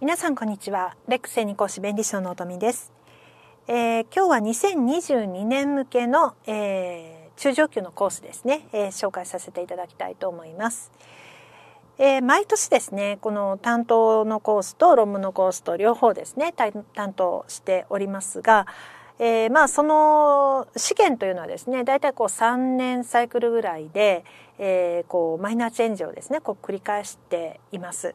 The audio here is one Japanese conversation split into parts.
皆さんこんにちはレクセニコ弁理商のとみです、えー、今日は2022年向けの、えー、中上級のコースですね、えー、紹介させていただきたいと思います、え毎年ですねこの担当のコースと論文のコースと両方ですね担当しておりますがえー、まあその試験というのはですね大体こう3年サイクルぐらいで、えー、こうマイナーチェンジをですねこう繰り返しています。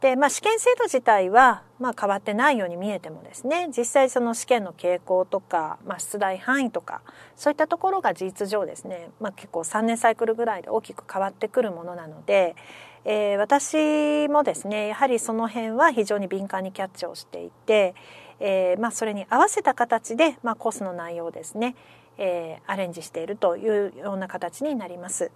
で、まあ、試験制度自体は、まあ、変わってないように見えてもですね実際その試験の傾向とか、まあ、出題範囲とかそういったところが事実上ですね、まあ、結構3年サイクルぐらいで大きく変わってくるものなので、えー、私もですねやはりその辺は非常に敏感にキャッチをしていて、えーまあ、それに合わせた形で、まあ、コースの内容をですね、えー、アレンジしているというような形になります。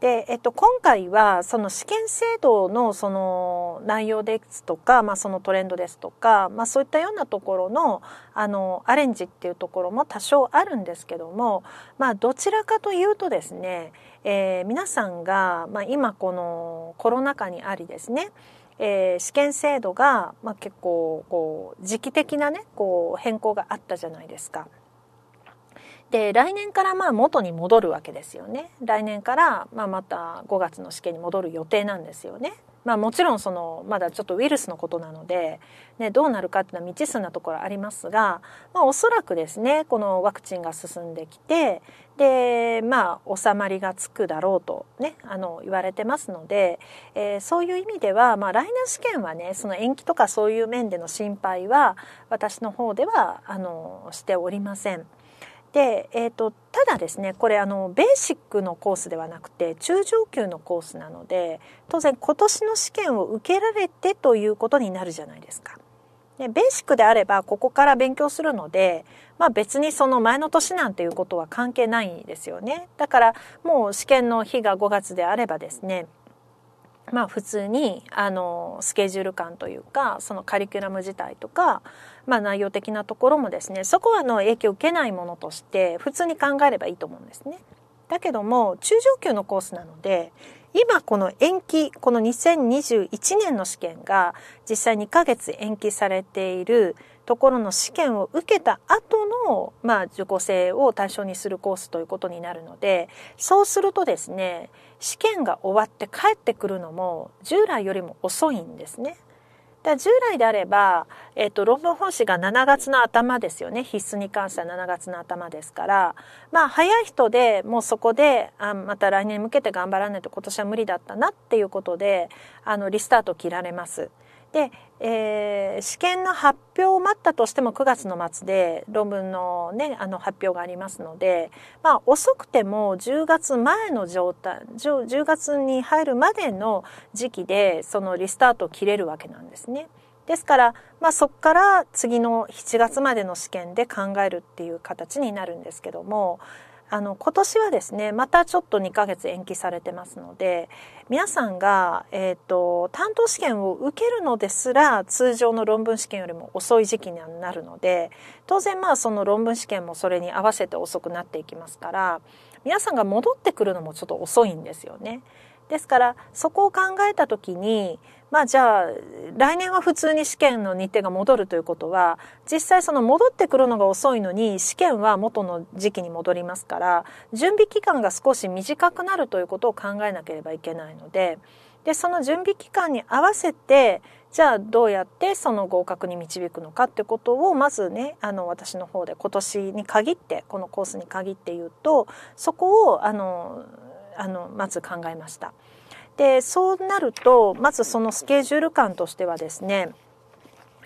で、えっと、今回はその試験制度のその内容ですとか、まあ、そのトレンドですとか、まあ、そういったようなところのあのアレンジっていうところも多少あるんですけども、まあ、どちらかというとですね、えー、皆さんが、まあ、今このコロナ禍にありですねえー、試験制度が、まあ、結構こう時期的な、ね、こう変更があったじゃないですか。で来年からまあ元に戻るわけですよね来年からまあまた5月の試験に戻る予定なんですよね。まあ、もちろんそのまだちょっとウイルスのことなので、ね、どうなるかっていうのは未知数なところありますが、まあ、おそらくですねこのワクチンが進んできてでまあ収まりがつくだろうと、ね、あの言われてますので、えー、そういう意味では、まあ、来年試験はねその延期とかそういう面での心配は私の方ではあのしておりません。で、えーと、ただですねこれあのベーシックのコースではなくて中上級のコースなので当然今年の試験を受けられてということになるじゃないですか。でベーシックであればここから勉強するので、まあ、別にその前の年なんていうことは関係ないですよね。だからもう試験の日が5月であればですねまあ、普通にあのスケジュール感というかそのカリキュラム自体とかまあ、内容的なところもですねそこはの影響を受けないものとして普通に考えればいいと思うんですね。だけども中上級のコースなので今この延期この2021年の試験が実際2ヶ月延期されているところの試験を受けた後の、まあ、受講生を対象にするコースということになるのでそうするとですね試験が終わって帰ってくるのも従来よりも遅いんですね。だ従来であれば、えっと、論文本誌が7月の頭ですよね。必須に関しては7月の頭ですから、まあ、早い人でもうそこで、あまた来年向けて頑張らないと今年は無理だったなっていうことで、あの、リスタート切られます。で、えー、試験の発表を待ったとしても9月の末で論文の,、ね、あの発表がありますので、まあ、遅くても10月前の状態 10, 10月に入るまでの時期でそのリスタートを切れるわけなんですね。ですから、まあ、そこから次の7月までの試験で考えるっていう形になるんですけどもあの、今年はですね、またちょっと2ヶ月延期されてますので、皆さんが、えっ、ー、と、担当試験を受けるのですら、通常の論文試験よりも遅い時期になるので、当然まあその論文試験もそれに合わせて遅くなっていきますから、皆さんが戻ってくるのもちょっと遅いんですよね。ですから、そこを考えた時に、まあじゃあ来年は普通に試験の日程が戻るということは実際その戻ってくるのが遅いのに試験は元の時期に戻りますから準備期間が少し短くなるということを考えなければいけないのででその準備期間に合わせてじゃあどうやってその合格に導くのかってことをまずねあの私の方で今年に限ってこのコースに限って言うとそこをあのあのまず考えました。でそうなるとまずそのスケジュール感としてはですね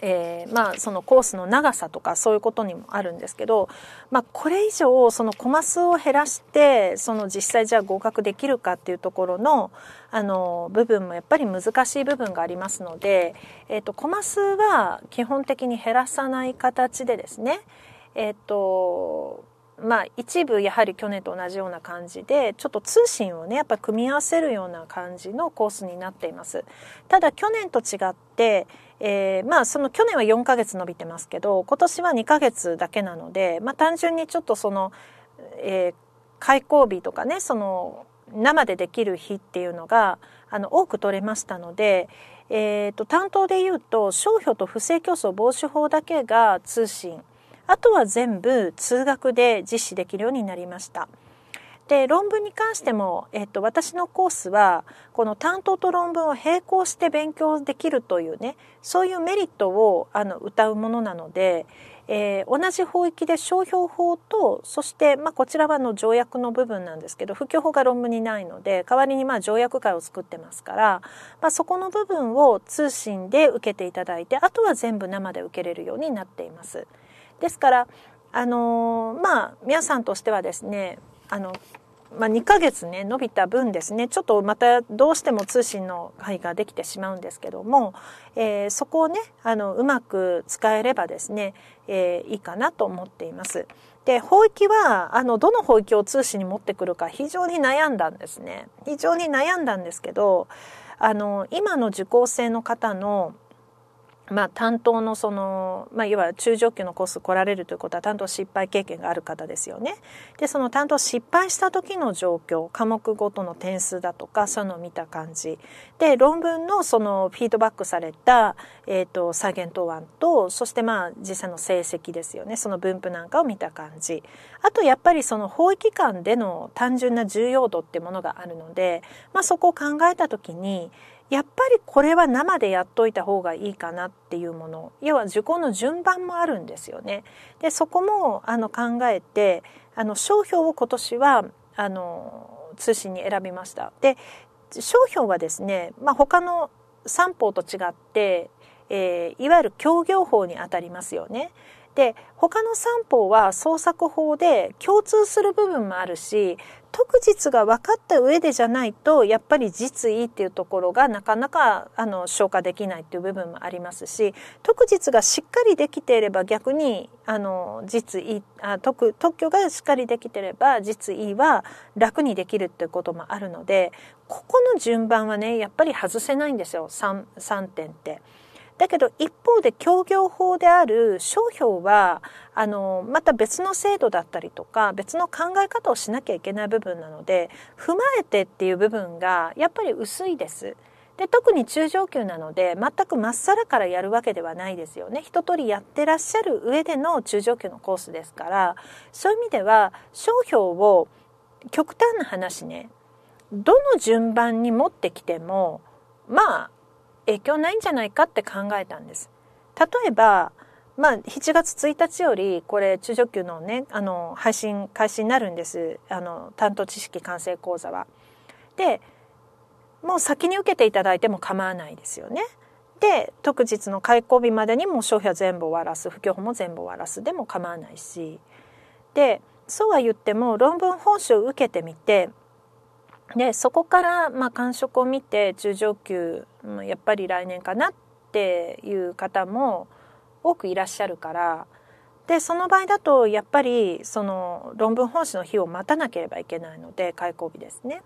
えー、まあそのコースの長さとかそういうことにもあるんですけど、まあ、これ以上そのコマ数を減らしてその実際じゃあ合格できるかっていうところのあの部分もやっぱり難しい部分がありますので、えーと、とコマ数は基本的に減らさない形でですねえっ、ー、とまあ、一部やはり去年と同じような感じでちょっと通信をねやっぱ組み合わせるような感じのコースになっていますただ去年と違って、えー、まあその去年は4ヶ月伸びてますけど今年は2ヶ月だけなので、まあ、単純にちょっとその、えー、開口日とかねその生でできる日っていうのがあの多く取れましたので、えーと、と担当でいうと商標と不正競争防止法だけが通信あとは全部通学で実施できるようになりました。で論文に関しても、えっと、私のコースはこの担当と論文を並行して勉強できるというねそういうメリットをあの歌うものなので、えー、同じ法域で商標法とそして、まあ、こちらはの条約の部分なんですけど不教法が論文にないので代わりにまあ条約会を作ってますから、まあ、そこの部分を通信で受けていただいてあとは全部生で受けれるようになっています。ですからあのまあ皆さんとしてはですねあのまあ、2ヶ月ね、伸びた分ですね、ちょっとまたどうしても通信の範囲ができてしまうんですけども、えー、そこをね、あの、うまく使えればですね、えー、いいかなと思っています。で、法域は、あの、どの法域を通信に持ってくるか非常に悩んだんですね。非常に悩んだんですけど、あの、今の受講生の方の、まあ、担当のその、まあ、いわゆる中上級のコース来られるということは担当失敗経験がある方ですよね。でその担当失敗した時の状況科目ごとの点数だとかそういうのを見た感じで論文のそのフィードバックされた、えーと、再現答案とそしてまあ実際の成績ですよねその分布なんかを見た感じあとやっぱりその法域間での単純な重要度ってものがあるので、まあ、そこを考えた時にやっぱりこれは生でやっといた方がいいかなっていうもの要は受講の順番もあるんですよね。でそこもあの考えてあの商標を今年はあの通信に選びました。で商標はですね、まあ、他の三法と違って、えー、いわゆる協業法にあたりますよね。で他の三法は創作法で共通する部分もあるし特実が分かった上でじゃないとやっぱり実意っていうところがなかなかあの消化できないっていう部分もありますし特実がしっかりできていれば逆にあの実意あ特特許がしっかりできてれば実意は楽にできるっていうこともあるのでここの順番はねやっぱり外せないんですよ 3, 3点って。だけど一方で協業法である商標はあのまた別の制度だったりとか別の考え方をしなきゃいけない部分なので踏まえてっていう部分がやっぱり薄いです。で特に中上級なので全くまっさらからやるわけではないですよね一通りやってらっしゃる上での中上級のコースですからそういう意味では商標を極端な話ねどの順番に持ってきてもまあ影響ないんじゃないかって考えたんです。例えば、まあ、7月1日より、これ、中上級のね、あの、配信、開始になるんです。あの、担当知識完成講座は。で、もう先に受けていただいても構わないですよね。で、特日の開講日までにも消費は全部終わらす、不況法も全部終わらすでも構わないし。で、そうは言っても、論文本を受けてみて、でそこからまあ感触を見て中上級やっぱり来年かなっていう方も多くいらっしゃるからでその場合だとやっぱりその論文奉仕の日を待たなければいけないので開講日ですね。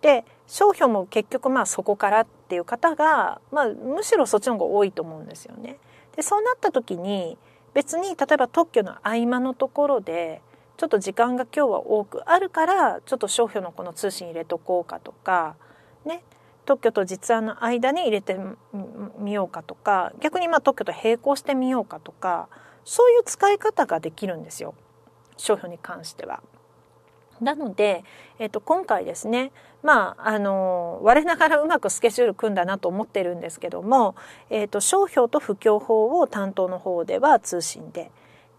で商標も結局まあそこからっていう方が、まあ、むしろそっちの方が多いと思うんですよね。でそうなった時に別に例えば特許の合間のところでちょっと時間が今日は多くあるからちょっと商標のこの通信入れとこうかとかね特許と実案の間に入れてみようかとか逆にまあ特許と並行してみようかとかそういう使い方ができるんですよ商標に関しては。なので、えっと、今回ですね、まあ、あの、我ながらうまくスケジュール組んだなと思ってるんですけども、えっと、商標と布教法を担当の方では通信で、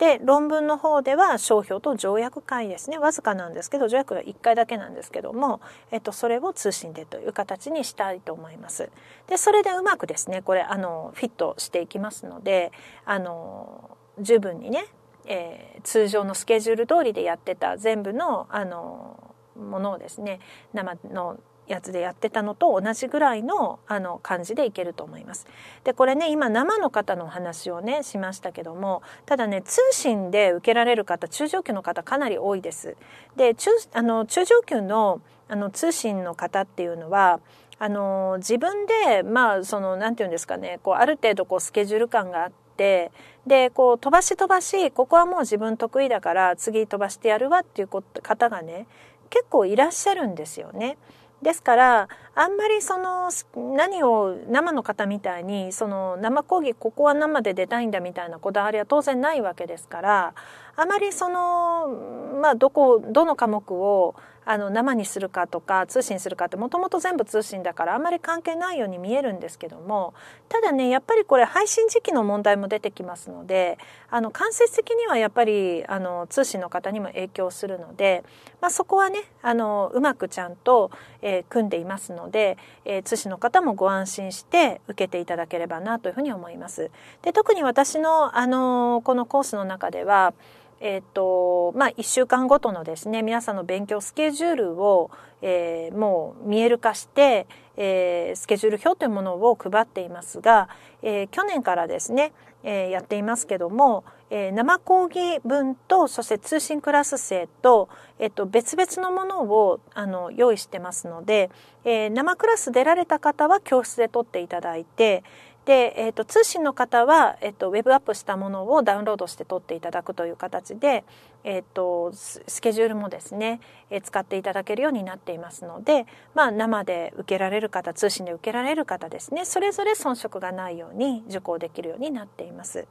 で論文の方では商標と条約会ですねわずかなんですけど条約が1回だけなんですけども、えっと、それを通信でという形にしたいと思います。でそれでうまくですねこれあのフィットしていきますのであの十分にね、えー、通常のスケジュール通りでやってた全部のあのものをですね生のやつでやってたのと同じぐらいのあの感じでいけると思います。でこれね今生の方のお話をねしましたけどもただね通信で受けられる方中上級の方かなり多いです。で中あの中上級のあの通信の方っていうのはあの自分でまあその何て言うんですかねこうある程度こうスケジュール感があって。でこう飛ばし飛ばしここはもう自分得意だから次飛ばしてやるわっていう方がね結構いらっしゃるんですよね。ですからあんまりその何を生の方みたいにその生講義ここは生で出たいんだみたいなこだわりは当然ないわけですからあまりそのまあどこどの科目をあの生にするかとか通信するかってもともと全部通信だからあんまり関係ないように見えるんですけどもただねやっぱりこれ配信時期の問題も出てきますのであの間接的にはやっぱりあの通信の方にも影響するので、まあ、そこはねあのうまくちゃんと、えー、組んでいますので、えー、通信の方もご安心して受けていただければなというふうに思います。で特に私のあのこのコースの中ではえっ、ー、と、まあ、1週間ごとのですね、皆さんの勉強スケジュールを、えー、もう見える化して、えー、スケジュール表というものを配っていますが、え去年からですね、えやっていますけども、え生講義分と、そして通信クラス生と、えっと、別々のものを、あの、用意してますので、え生クラス出られた方は教室で取っていただいて、で、えーと、通信の方は、えーと、ウェブアップしたものをダウンロードして取っていただくという形で、えーと、とスケジュールもですね、えー、使っていただけるようになっていますので、まあ、生で受けられる方通信で受けられる方ですねそれぞれ遜色がないように受講できるようになっています。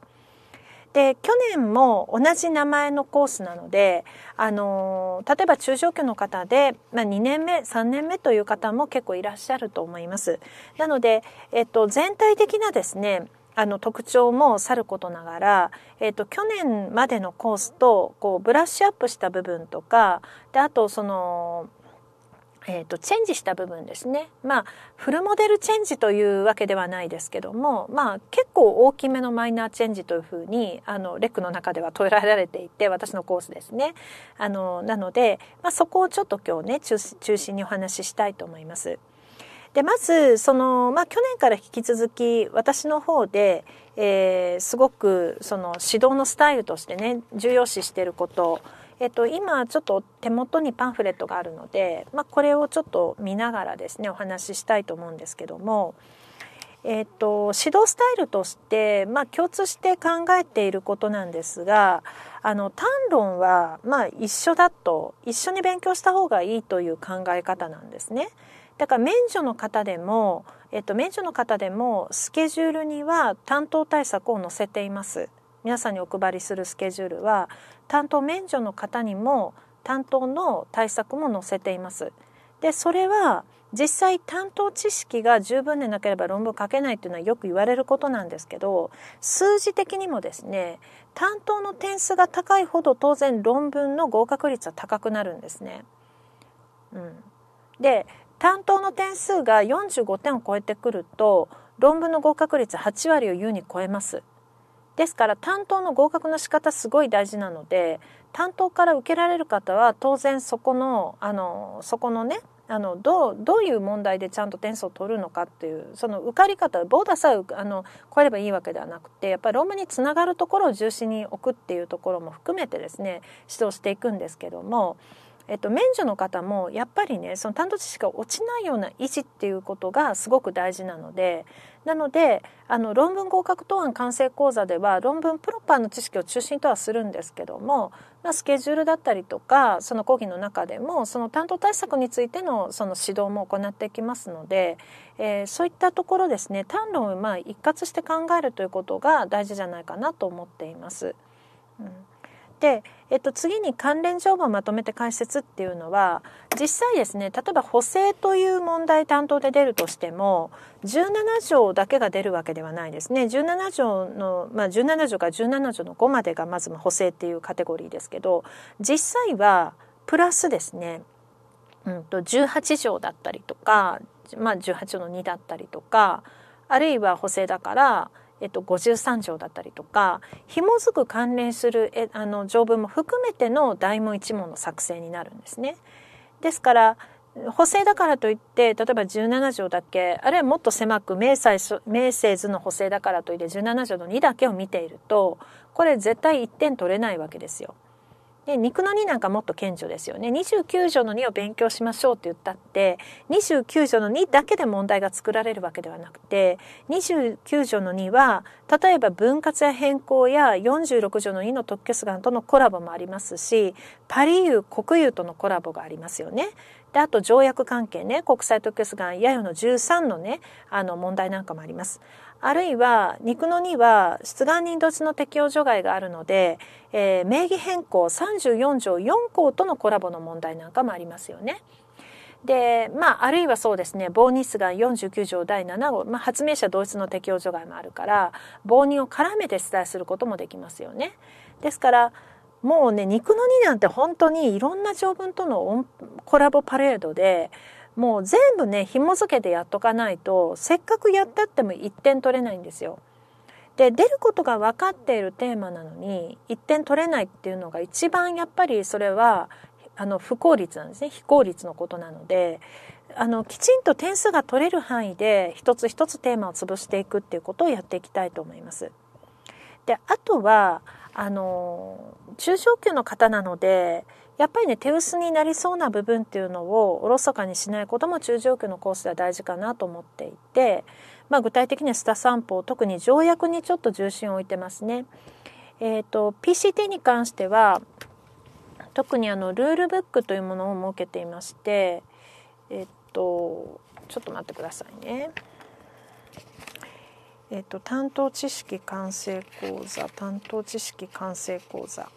で、去年も同じ名前のコースなので、あの、例えば中小級の方で、まあ、2年目、3年目という方も結構いらっしゃると思います。なので、えっと、全体的なですね、あの特徴もさることながら、えっと、去年までのコースとこうブラッシュアップした部分とかであとそのえーと、チェンジした部分ですね、まあ、フルモデルチェンジというわけではないですけども、まあ、結構大きめのマイナーチェンジというふうにあのレックの中では捉えられていて私のコースですねあのなので、まあ、そこをちょっと今日ね中中心にお話ししたいと思います。でまずその、まあ、去年から引き続き私の方で、えー、すごくその指導のスタイルとしてね重要視していることえっと、今ちょっと手元にパンフレットがあるので、まあ、これをちょっと見ながらですねお話ししたいと思うんですけども、えっと、指導スタイルとして、まあ、共通して考えていることなんですがあの単論はまあ一緒だと一緒に勉強した方がいいという考え方なんですね。だから免除の方でも、えっと、免除の方でもスケジュールには担当対策を載せています。皆さんにお配りするスケジュールは担当免除の方にも担当の対策も載せています。でそれは実際担当知識が十分でなければ論文書けないというのはよく言われることなんですけど数字的にもですね担当の点数が高いほど当然論文の合格率は高くなるんですね。うん、で担当の点数が45点を超えてくると論文の合格率8割を優に超えます。ですから担当の合格の仕方すごい大事なので担当から受けられる方は当然そこのあのそこのねあのどうどういう問題でちゃんと点数を取るのかっていうその受かり方ボーダーさえあの超えればいいわけではなくてやっぱりロームにつながるところを重視に置くっていうところも含めてですね指導していくんですけども。えっと、免除の方もやっぱりねその担当知識が落ちないような維持っていうことがすごく大事なのでなのであの論文合格答案完成講座では論文プロパーの知識を中心とはするんですけども、まあ、スケジュールだったりとかその講義の中でもその担当対策についてのその指導も行っていきますので、えー、そういったところですね単論をまあ一括して考えるということが大事じゃないかなと思っています。うん、でえっと、次に関連条文をまとめて解説っていうのは実際ですね例えば補正という問題担当で出るとしても17条だけが出るわけではないですね17条の、まあ、17条から17条の5までがまず補正っていうカテゴリーですけど実際はプラスですね、うん、と18条だったりとか、まあ、18条の2だったりとかあるいは補正だからえっと、53条だったりとか紐づく関連するえあの条文も含めての大問一問の作成になるんですね。ですから補正だからといって例えば17条だけあるいはもっと狭く明細明生図の補正だからといって17条の2だけを見ているとこれ絶対1点取れないわけですよ。で肉の2なんかもっと顕著ですよね29条の2を勉強しましょうって言ったって29条の2だけで問題が作られるわけではなくて29条の2は例えば分割や変更や46条の2の特許願とのコラボもありますしパリユ国有とのコラボがありますよね。であと条約関係ね国際特許出願やよの13のねあの問題なんかもあります。あるいは、肉の2は出願人同地の適用除外があるので、えー、名義変更34条4項とのコラボの問題なんかもありますよね。で、まあ、あるいはそうですね、棒出願49条第7号、まあ、発明者同一の適用除外もあるから、棒人を絡めて出題することもできますよね。ですから、もうね、肉の2なんて本当にいろんな条文とのコラボパレードで、もう全部ね、紐付けてやっとかないと、せっかくやったっても1点取れないんですよ。で、出ることが分かっているテーマなのに、1点取れないっていうのが一番やっぱりそれは、あの、不効率なんですね。非効率のことなので、あの、きちんと点数が取れる範囲で、一つ一つテーマを潰していくっていうことをやっていきたいと思います。で、あとは、あの、中小級の方なので、やっぱりね手薄になりそうな部分っていうのをおろそかにしないことも中上級のコースでは大事かなと思っていて、まあ、具体的にはスタ散歩特に条約にちょっと重心を置いてますね。えーと PCT に関しては特にあのルールブックというものを設けていまして、えっ、ー、とちょっと待ってくださいね。えっ、ー、と担当知識完成講座担当知識完成講座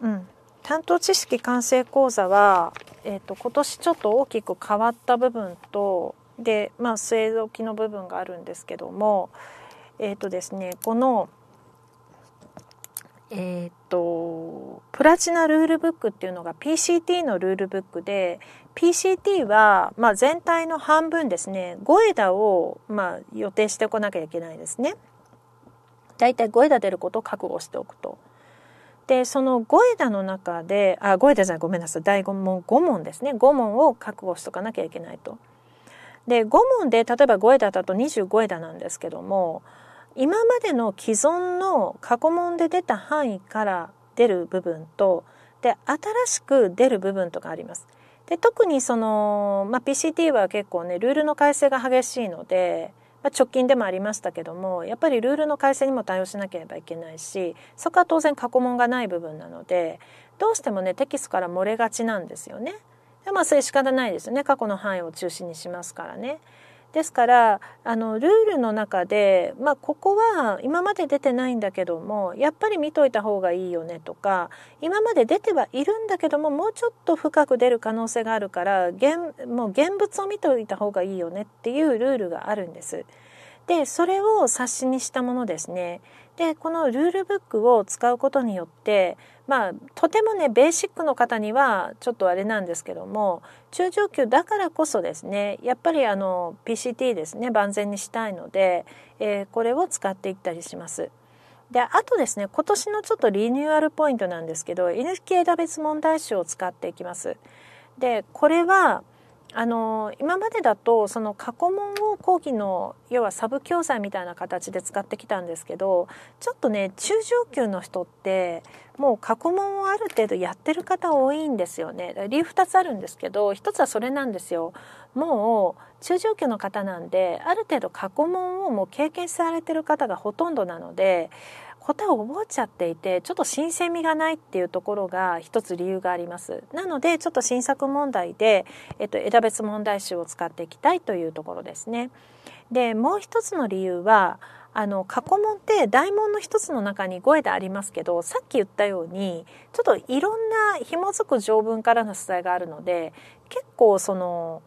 うん、担当知識完成講座は、えーと、今年ちょっと大きく変わった部分とで、まあ、据え置きの部分があるんですけども、えーとですね、この、えーと、とプラチナルールブックっていうのが PCT のルールブックで PCT は、まあ、全体の半分ですね5枝を、まあ、予定してこなきゃいけないですね。だいたい5枝出ることを覚悟しておくと。でその五枝の中であ五枝じゃないごめんなさい第5問5問ですね5問を覚悟しとかなきゃいけないと。で5問で例えば5枝だと25枝なんですけども今までの既存の過去問で出た範囲から出る部分とで新しく出る部分とかあります。で特にその、まあ、PCT は結構ねルールの改正が激しいのでまあ、直近でもありましたけどもやっぱりルールの改正にも対応しなければいけないしそこは当然過去問がない部分なのでどうしてもねテキストから漏れがちなんですよね。でまあそれ仕方ないですよね過去の範囲を中心にしますからね。ですからあのルールの中で、まあ、ここは今まで出てないんだけどもやっぱり見といた方がいいよねとか今まで出てはいるんだけどももうちょっと深く出る可能性があるから現もう現物を見といた方がいいよねっていうルールがあるんです。でそれを冊子にしたものですね。でこのルールブックを使うことによってまあとてもねベーシックの方にはちょっとあれなんですけども中上級だからこそですねやっぱりあの PCT ですね万全にしたいので、えー、これを使っていったりします。であとですね今年のちょっとリニューアルポイントなんですけど NHK 打別問題集を使っていきます。でこれはあの今までだとその過去問を講義の要はサブ教材みたいな形で使ってきたんですけどちょっとね中上級の人ってもう過去問をある程度やってる方多いんですよね理由2つあるんですけど1つはそれなんですよもう中上級の方なんである程度過去問をもう経験されてる方がほとんどなので答えを覚えちゃっていてちょっと新鮮味がないっていうところが一つ理由がありますなのでちょっと新作問題で、えっと、枝別問題集を使っていきたいというところですねでもう一つの理由はあの過去問って大問の一つの中に5枝ありますけどさっき言ったようにちょっといろんな紐づく条文からの出題があるので結構その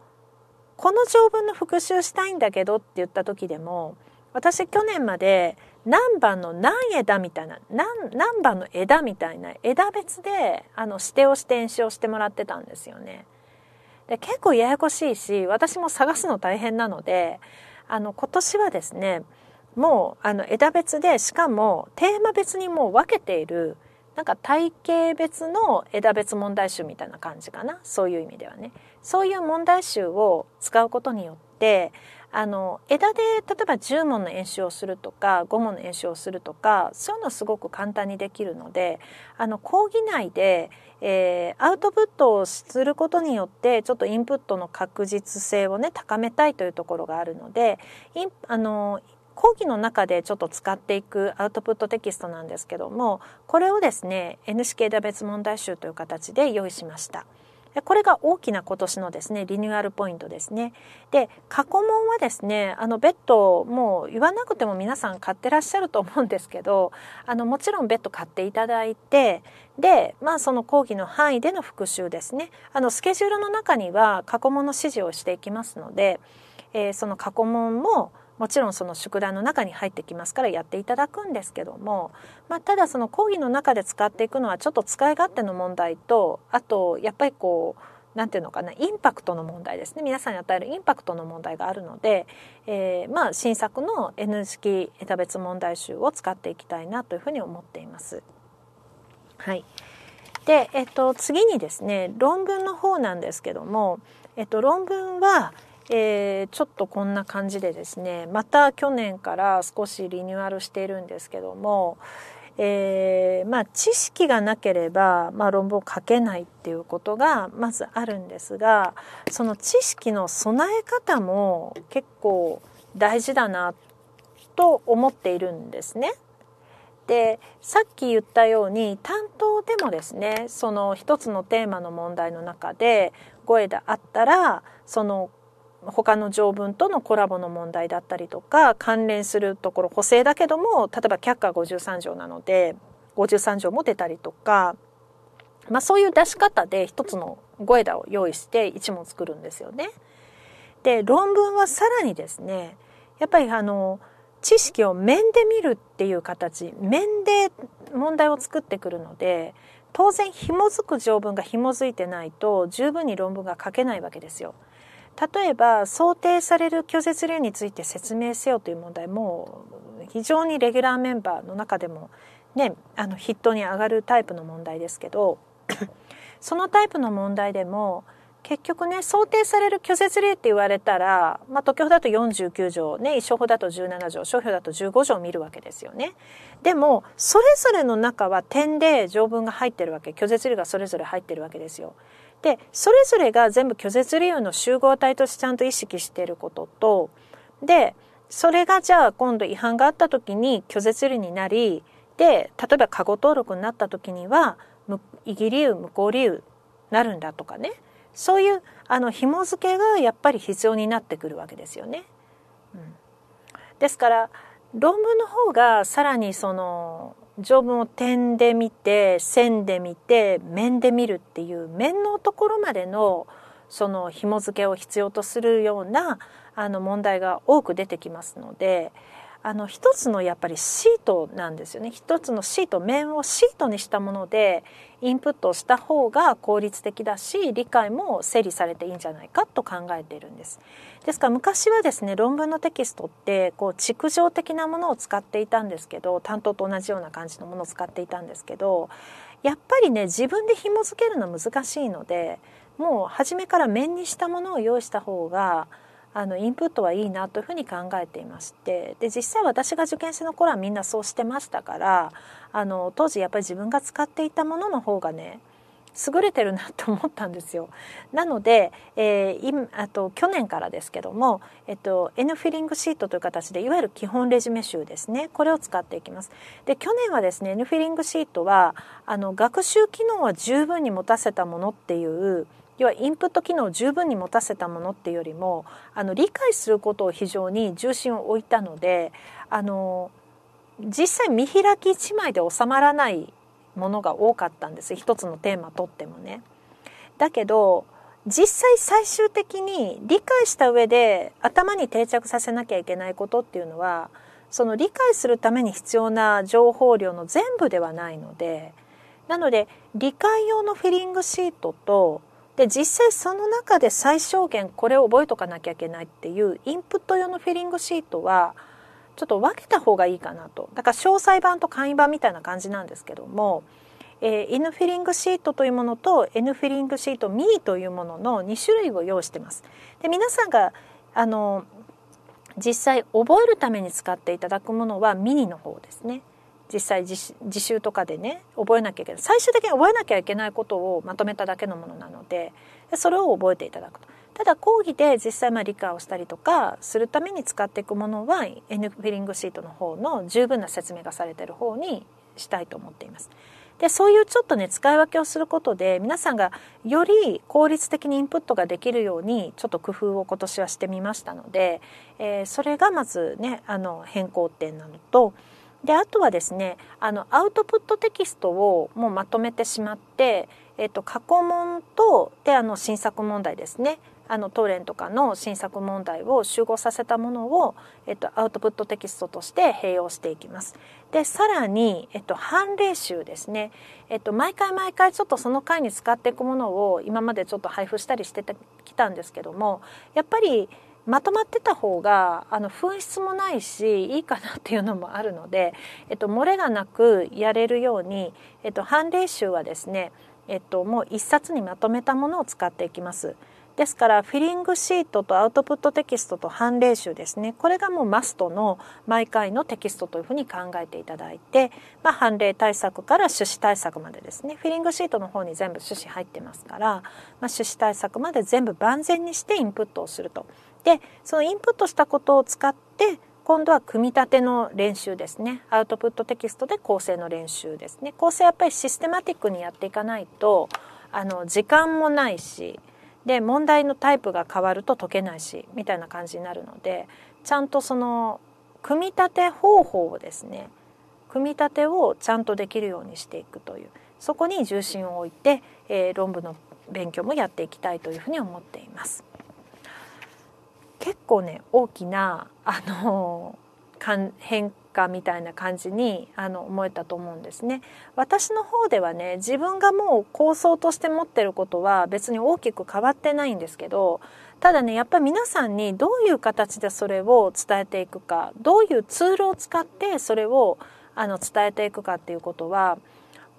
この条文の復習したいんだけどって言った時でも私去年まで何番の何枝みたいな何何番の枝みたいな枝別であの指定をして演習をしてもらってたんですよね。で結構ややこしいし私も探すの大変なのであの今年はですねもうあの枝別でしかもテーマ別にもう分けているなんか体系別の枝別問題集みたいな感じかなそういう意味ではねそういう問題集を使うことによって、あの、枝で例えば10問の演習をするとか、5問の演習をするとか、そういうのすごく簡単にできるので、あの、講義内で、えー、アウトプットをすることによって、ちょっとインプットの確実性をね、高めたいというところがあるので、インあの、講義の中でちょっと使っていくアウトプットテキストなんですけども、これをですね、NCK 打別問題集という形で用意しました。これが大きな今年のですねリニューアルポイントですね。で過去問はですねあのベッド、もう言わなくても皆さん買ってらっしゃると思うんですけどあのもちろん別途買っていただいてでまあその講義の範囲での復習ですねあのスケジュールの中には過去問の指示をしていきますので、えー、その過去問ももちろんその宿題の中に入ってきますからやっていただくんですけども、まあ、ただその講義の中で使っていくのはちょっと使い勝手の問題とあとやっぱりこう何て言うのかなインパクトの問題ですね皆さんに与えるインパクトの問題があるので、えー、まあ新作の N 式タ別問題集を使っていきたいなというふうに思っています。はい、で、えっと、次にですね論文の方なんですけども、えっと、論文は、えー、ちょっとこんな感じでですねまた去年から少しリニューアルしているんですけども、えー、まあ、知識がなければ、まあ、論文を書けないっていうことがまずあるんですがその知識の備え方も結構大事だなと思っているんですね。でさっき言ったように担当でもですねその一つのテーマの問題の中で声であったらその他の条文とのコラボの問題だったりとか関連するところ補正だけども例えば却下53条なので53条も出たりとか、まあ、そういう出し方で一つの語枝を用意して一問作るんですよね。で論文はさらにですねやっぱりあの知識を面で見るっていう形面で問題を作ってくるので当然紐づく条文が紐づいてないと十分に論文が書けないわけですよ。例えば想定される拒絶例について説明せよという問題も非常にレギュラーメンバーの中でも、ね、あの筆頭に上がるタイプの問題ですけど そのタイプの問題でも結局ね想定される拒絶例って言われたら、まあ、特許法だと49条、ね、一生法だと17条商標だと15条を見るわけですよね。でもそれぞれの中は点で条文が入ってるわけ拒絶例がそれぞれ入ってるわけですよ。でそれぞれが全部拒絶理由の集合体としてちゃんと意識していることとでそれがじゃあ今度違反があった時に拒絶理由になりで例えば過誤登録になった時には異議理由無効理由なるんだとかねそういうあの紐付けがやっぱり必要になってくるわけですよね。うん、ですから論文の方がさらにその条文を点で見て線で見て面で見るっていう面のところまでのその紐付けを必要とするようなあの問題が多く出てきますのであの一つのやっぱりシートなんですよね一つのシート面をシートにしたものでインプットをした方が効率的だし理解も整理されていいんじゃないかと考えているんです。ですから昔はですね論文のテキストってこう築上的なものを使っていたんですけど担当と同じような感じのものを使っていたんですけどやっぱりね自分で紐付けるの難しいのでもう初めから面にしたものを用意した方があのインプットはいいなというふうに考えていましてで実際私が受験生の頃はみんなそうしてましたからあの当時やっぱり自分が使っていたものの方がね優れてるなと思ったんですよ。なので、えー、今あと去年からですけども、えっと、N フィリングシートという形でいわゆる基本レジュメ集ですねこれを使っていきます。で去年はですね N フィリングシートはあの学習機能は十分に持たせたものっていう要はインプット機能を十分に持たせたものっていうよりもあの理解することを非常に重心を置いたのであの実際見開き1枚で収まらないものが多かったんです一つのテーマとってもね。だけど実際最終的に理解した上で頭に定着させなきゃいけないことっていうのはその理解するために必要な情報量の全部ではないのでなので理解用のフィリングシートとで実際その中で最小限これを覚えとかなきゃいけないっていうインプット用のフィリングシートはちょっと分けた方がいいかなとだから詳細版と簡易版みたいな感じなんですけども、えー、N フィリングシートというものと N フィリングシート m ーというものの2種類を用意してます。で皆さんがあの実際覚えるために使っていただくものはミニの方ですね実際自習とかでね覚えなきゃいけない最終的に覚えなきゃいけないことをまとめただけのものなのでそれを覚えていただくと。ただ講義で実際まあ理解をしたりとかするために使っていくものは N フィリングシートの方の十分な説明がされてる方にしたいと思っています。でそういうちょっとね使い分けをすることで皆さんがより効率的にインプットができるようにちょっと工夫を今年はしてみましたので、えー、それがまずねあの変更点なのとであとはですねあのアウトプットテキストをもうまとめてしまって、えっと、過去問とであの新作問題ですねあのトーレンとかの新作問題を集合させたものを、えっと、アウトプットテキストとして併用していきます。でさらに、えっと、判例集ですね、えっと、毎回毎回ちょっとその回に使っていくものを今までちょっと配布したりしてきたんですけどもやっぱりまとまってた方があの紛失もないしいいかなっていうのもあるので、えっと、漏れがなくやれるように、えっと、判例集はですね、えっと、もう1冊にまとめたものを使っていきます。ですからフィリングシートとアウトプットテキストと判例集ですねこれがもうマストの毎回のテキストというふうに考えていただいて、まあ、判例対策から趣旨対策までですねフィリングシートの方に全部趣旨入ってますから、まあ、趣旨対策まで全部万全にしてインプットをすると。でそのインプットしたことを使って今度は組み立ての練習ですねアウトプットテキストで構成の練習ですね構成やっぱりシステマティックにやっていかないとあの時間もないしで問題のタイプが変わると解けないしみたいな感じになるのでちゃんとその組み立て方法をですね組み立てをちゃんとできるようにしていくというそこに重心を置いて、えー、論文の勉強もやっていきたいというふうに思っています。結構ね大きなあの変化みたいな感じにあの思えたと思うんですね。私の方ではね自分がもう構想として持ってることは別に大きく変わってないんですけどただねやっぱり皆さんにどういう形でそれを伝えていくかどういうツールを使ってそれをあの伝えていくかっていうことは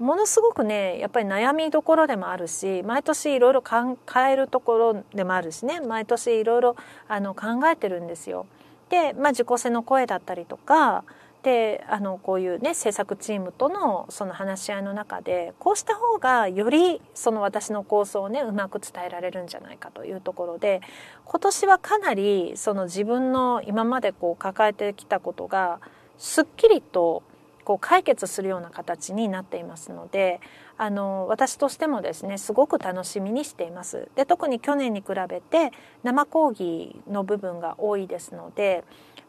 ものすごくねやっぱり悩みどころでもあるし毎年いろいろ考えるところでもあるしね毎年いろいろあの考えてるんですよ。で、まあ、自己性の声だったりとかであのこういうね制作チームとのその話し合いの中でこうした方がよりその私の構想をねうまく伝えられるんじゃないかというところで今年はかなりその自分の今までこう抱えてきたことがすっきりとこう解決するような形になっていますのであの私としてもですねすごく楽しみにしています。で特に去年に比べて生講義の部分が多いですので、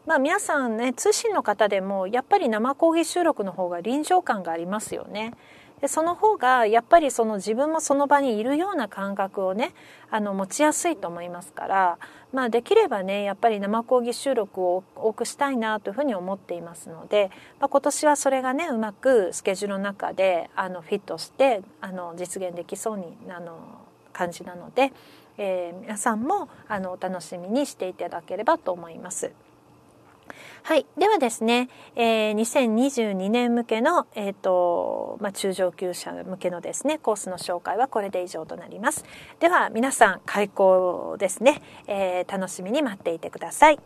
まあ、皆さんね通信の方でもやっぱり生講義収録の方が臨場感がありますよね。でその方がやっぱりその自分もその場にいるような感覚をねあの持ちやすいと思いますから、まあ、できればねやっぱり生講義収録を多くしたいなというふうに思っていますので、まあ、今年はそれがねうまくスケジュールの中であのフィットしてあの実現できそうにあの感じなので、えー、皆さんもあのお楽しみにしていただければと思います。はい。ではですね、えー、2022年向けの、えっ、ー、と、まあ、中上級者向けのですね、コースの紹介はこれで以上となります。では、皆さん、開校ですね、えー、楽しみに待っていてください。